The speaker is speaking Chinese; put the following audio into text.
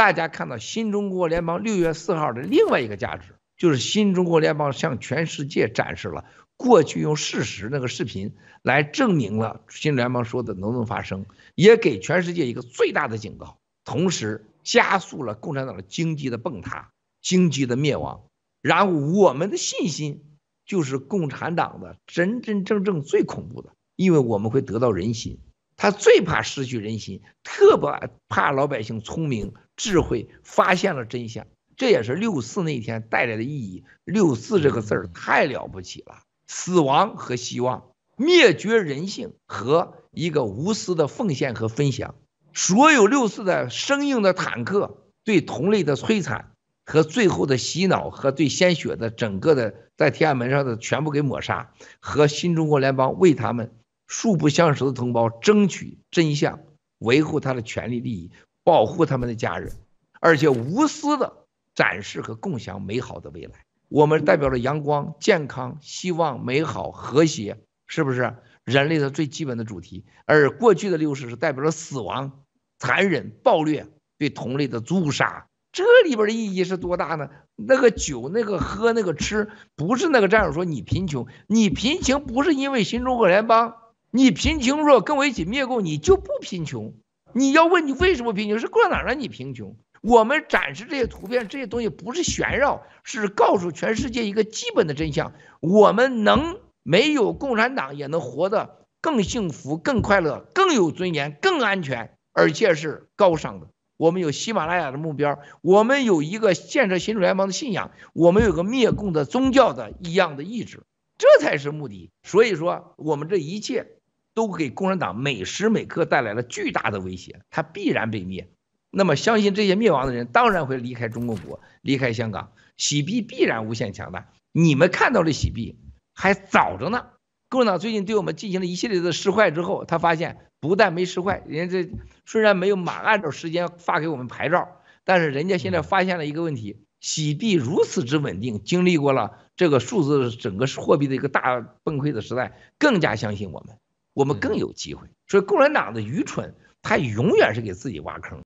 大家看到新中国联邦六月四号的另外一个价值，就是新中国联邦向全世界展示了过去用事实那个视频来证明了新联邦说的能不能发生，也给全世界一个最大的警告，同时加速了共产党的经济的崩塌、经济的灭亡。然后我们的信心就是共产党的真真正正最恐怖的，因为我们会得到人心。他最怕失去人心，特别怕老百姓聪明、智慧发现了真相。这也是六四那天带来的意义。六四这个字儿太了不起了，死亡和希望，灭绝人性和一个无私的奉献和分享。所有六四的生硬的坦克对同类的摧残和最后的洗脑和对鲜血的整个的在天安门上的全部给抹杀，和新中国联邦为他们。素不相识的同胞，争取真相，维护他的权利利益，保护他们的家人，而且无私的展示和共享美好的未来。我们代表了阳光、健康、希望、美好、和谐，是不是人类的最基本的主题？而过去的六十是代表了死亡、残忍、暴虐、对同类的诛杀。这里边的意义是多大呢？那个酒、那个喝、那个吃，不是那个战友说你贫穷，你贫穷不是因为新中国联邦。你贫穷说跟我一起灭共，你就不贫穷。你要问你为什么贫穷，是过了哪了你贫穷？我们展示这些图片，这些东西不是炫耀，是告诉全世界一个基本的真相：我们能没有共产党也能活得更幸福、更快乐、更有尊严、更安全，而且是高尚的。我们有喜马拉雅的目标，我们有一个建设新主联盟的信仰，我们有个灭共的宗教的一样的意志，这才是目的。所以说，我们这一切。都给共产党每时每刻带来了巨大的威胁，他必然被灭。那么，相信这些灭亡的人当然会离开中国国，离开香港。洗币必然无限强大。你们看到的洗币还早着呢。共产党最近对我们进行了一系列的试坏之后，他发现不但没试坏，人家这虽然没有马按照时间发给我们牌照，但是人家现在发现了一个问题：洗币如此之稳定，经历过了这个数字整个货币的一个大崩溃的时代，更加相信我们。我们更有机会，所以共产党的愚蠢，他永远是给自己挖坑。